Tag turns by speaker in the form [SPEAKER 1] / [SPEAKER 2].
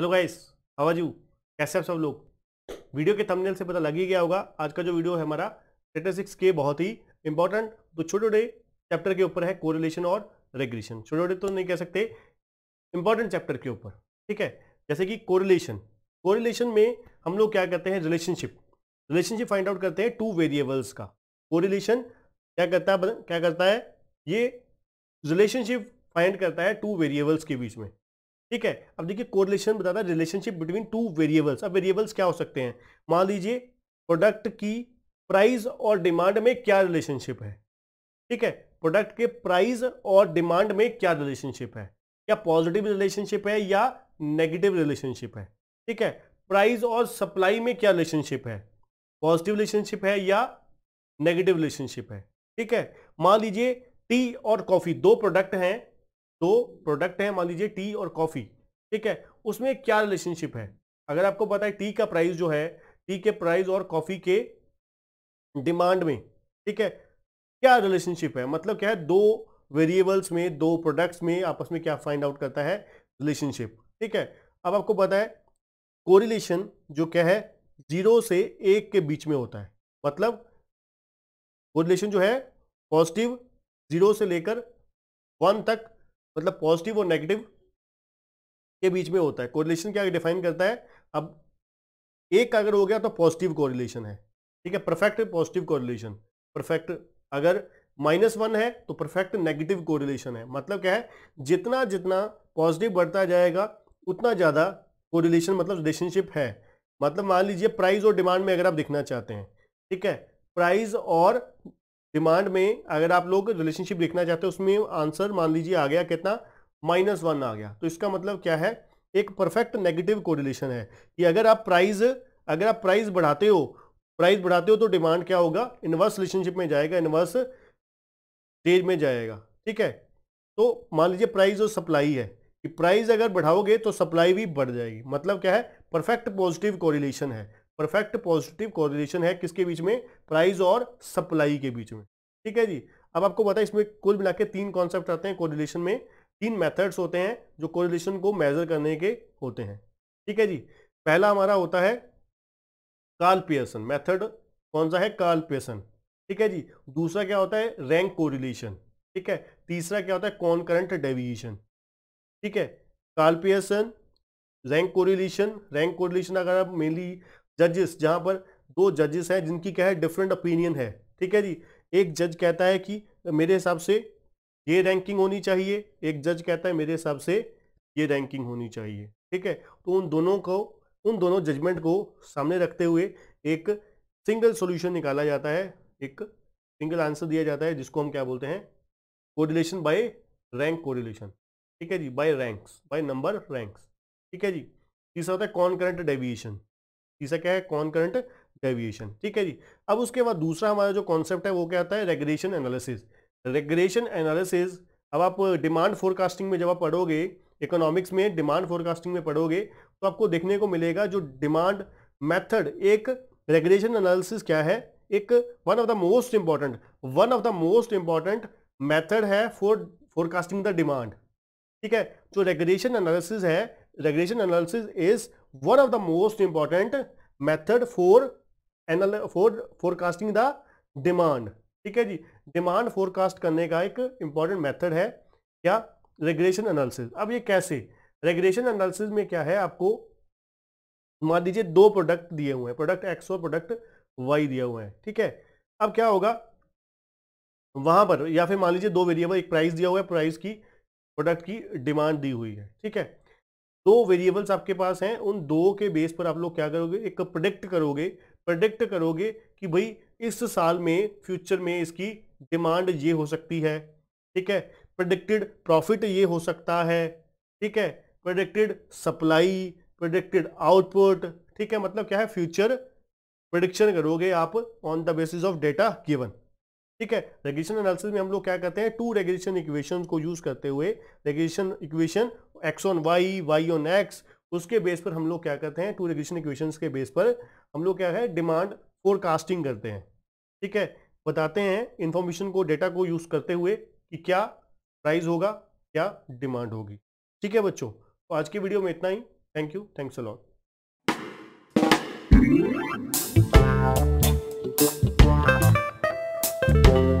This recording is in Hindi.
[SPEAKER 1] हेलो गाइस आवाज यू कैसे आप सब लोग वीडियो के थंबनेल से पता लग ही गया होगा आज का जो वीडियो है हमारा डेटा सिक्स के बहुत ही इंपॉर्टेंट तो छोटे छोटे चैप्टर के ऊपर है कोरिलेशन और रेग्रेशन छोटे छोटे तो नहीं कह सकते इंपॉर्टेंट चैप्टर के ऊपर ठीक है जैसे कि कोरिलेशन कोरिलेशन में हम लोग क्या करते हैं रिलेशनशिप रिलेशनशिप फाइंड आउट करते हैं टू वेरिएबल्स का कोरिलेशन क्या करता है क्या करता है ये रिलेशनशिप फाइंड करता है टू वेरिएबल्स के बीच में ठीक है अब देखिए कोरिलेशन बताता है रिलेशनशिप बिटवीन टू वेरिएबल्स अब वेरिएबल्स क्या हो सकते हैं मान लीजिए प्रोडक्ट की प्राइस और डिमांड में क्या रिलेशनशिप है ठीक है प्रोडक्ट के प्राइस और डिमांड में क्या रिलेशनशिप है क्या पॉजिटिव रिलेशनशिप है या नेगेटिव रिलेशनशिप है ठीक है प्राइस और सप्लाई में क्या रिलेशनशिप है पॉजिटिव रिलेशनशिप है या नेगेटिव रिलेशनशिप है ठीक है मान लीजिए टी और कॉफ़ी दो प्रोडक्ट हैं दो प्रोडक्ट है मान लीजिए टी और कॉफी ठीक है उसमें क्या रिलेशनशिप है अगर आपको पता है टी का प्राइस जो है टी के प्राइस और कॉफी के डिमांड में ठीक है क्या रिलेशनशिप है मतलब क्या है दो वेरिएबल्स में दो प्रोडक्ट्स में आपस में क्या फाइंड आउट करता है रिलेशनशिप ठीक है अब आपको पता है कोरिलेशन जो क्या है जीरो से एक के बीच में होता है मतलब कोरिलेशन जो है पॉजिटिव जीरो से लेकर वन तक मतलब पॉजिटिव और नेगेटिव के बीच में होता है कोरिलेशन क्या डिफाइन करता है अब एक अगर हो गया तो पॉजिटिव कोरिलेशन है ठीक है परफेक्ट पॉजिटिव कोरिलेशन परफेक्ट अगर माइनस वन है तो परफेक्ट नेगेटिव कोरिलेशन है मतलब क्या है जितना जितना पॉजिटिव बढ़ता जाएगा उतना ज़्यादा कोरिलेशन मतलब रिलेशनशिप है मतलब मान लीजिए प्राइस और डिमांड में अगर आप देखना चाहते हैं ठीक है प्राइस और डिमांड में अगर आप लोग रिलेशनशिप देखना चाहते हो उसमें आंसर मान लीजिए आ गया कितना माइनस वन आ गया तो इसका मतलब क्या है एक परफेक्ट नेगेटिव कोरिलेशन है कि अगर आप प्राइस अगर आप प्राइस बढ़ाते हो प्राइस बढ़ाते हो तो डिमांड क्या होगा इन्वर्स रिलेशनशिप में जाएगा इन्वर्स डेज में जाएगा ठीक है तो मान लीजिए प्राइस और सप्लाई है कि प्राइस अगर बढ़ाओगे तो सप्लाई भी बढ़ जाएगी मतलब क्या है परफेक्ट पॉजिटिव कोरिलेशन है परफेक्ट पॉजिटिव कॉरिलेशन है किसके बीच में प्राइस और सप्लाई के बीच में ठीक है जी अब आपको पता है इसमें कुल मिला तीन कॉन्सेप्ट आते हैं कोरिलेशन में तीन मेथड्स होते हैं जो कोरिलेशन को मेजर करने के होते हैं ठीक है जी पहला हमारा होता है कार्ल पियर्सन मेथड कौन सा है कार्ल पियर्सन ठीक है जी दूसरा क्या होता है रैंक कोरिलेशन ठीक है तीसरा क्या होता है कॉन करंट डेविएशन ठीक है Karl Pearson rank correlation rank correlation अगर आप मेनली जजेस जहाँ पर दो जजेस हैं जिनकी क्या है डिफरेंट ओपिनियन है ठीक है जी एक जज कहता है कि मेरे हिसाब से ये रैंकिंग होनी चाहिए एक जज कहता है मेरे हिसाब से ये रैंकिंग होनी चाहिए ठीक है तो उन दोनों को उन दोनों जजमेंट को सामने रखते हुए एक सिंगल सॉल्यूशन निकाला जाता है एक सिंगल आंसर दिया जाता है जिसको हम क्या बोलते हैं कोरिलेशन बाय रैंक कोरिलेशन ठीक है जी by ranks by number ranks ठीक है जी तीसरा होता है कॉन करेंट डेविएशन तीसरा क्या है कॉन करंट डेविएशन ठीक है जी अब उसके बाद दूसरा हमारा जो कॉन्सेप्ट है वो क्या आता है रेगुलेशन एनालिसिस रेगुलेशन एनालिसिस अब आप डिमांड फोरकास्टिंग में जब आप पढ़ोगे इकोनॉमिक्स में डिमांड फोरकास्टिंग में पढ़ोगे तो आपको देखने को मिलेगा जो डिमांड मेथड एक रेगुलेशन एनालिसिस क्या है एक one of the most important one of the most important method है फॉर फोरकास्टिंग द डिमांड ठीक है जो रेगुलेशन एनालिसिस है regression analysis is one of the most important method for anal for forecasting the demand ठीक है जी डिमांड फोरकास्ट करने का एक इंपॉर्टेंट मैथड है क्या रेगुलेशन एनालिसिस अब ये कैसे रेगुलेशन एनालिसिस में क्या है आपको मान लीजिए दो प्रोडक्ट दिए हुए हैं प्रोडक्ट एक्स और प्रोडक्ट वाई दिए हुए हैं ठीक है अब क्या होगा वहां पर या फिर मान लीजिए दो वेरिएबल एक प्राइस दिया हुआ है प्राइस की प्रोडक्ट की डिमांड दी हुई है ठीक है दो वेरिएबल्स आपके पास हैं उन दो के बेस पर आप लोग क्या करोगे एक प्रोडिक्ट करोगे प्रोडिक्ट करोगे कि भाई इस साल में फ्यूचर में इसकी डिमांड ये हो सकती है ठीक है प्रोडिक्टेड प्रॉफिट ये हो सकता है ठीक है प्रोडिक्टेड सप्लाई प्रोडिक्टेड आउटपुट ठीक है मतलब क्या है फ्यूचर प्रोडिक्शन करोगे आप on the basis of data given ठीक है रेगुलेशन एनालिसिस में हम लोग क्या करते हैं टू रेगुलेशन इक्वेशन को यूज करते हुए regulation equation X on Y Y on X उसके बेस पर हम लोग क्या करते हैं टू रेगुलेशन इक्वेशन के बेस पर हम लोग क्या है डिमांड फोरकास्टिंग करते हैं ठीक है बताते हैं इन्फॉर्मेशन को डेटा को यूज करते हुए कि क्या प्राइस होगा क्या डिमांड होगी ठीक है बच्चों तो आज की वीडियो में इतना ही thank you thanks a lot Thank you.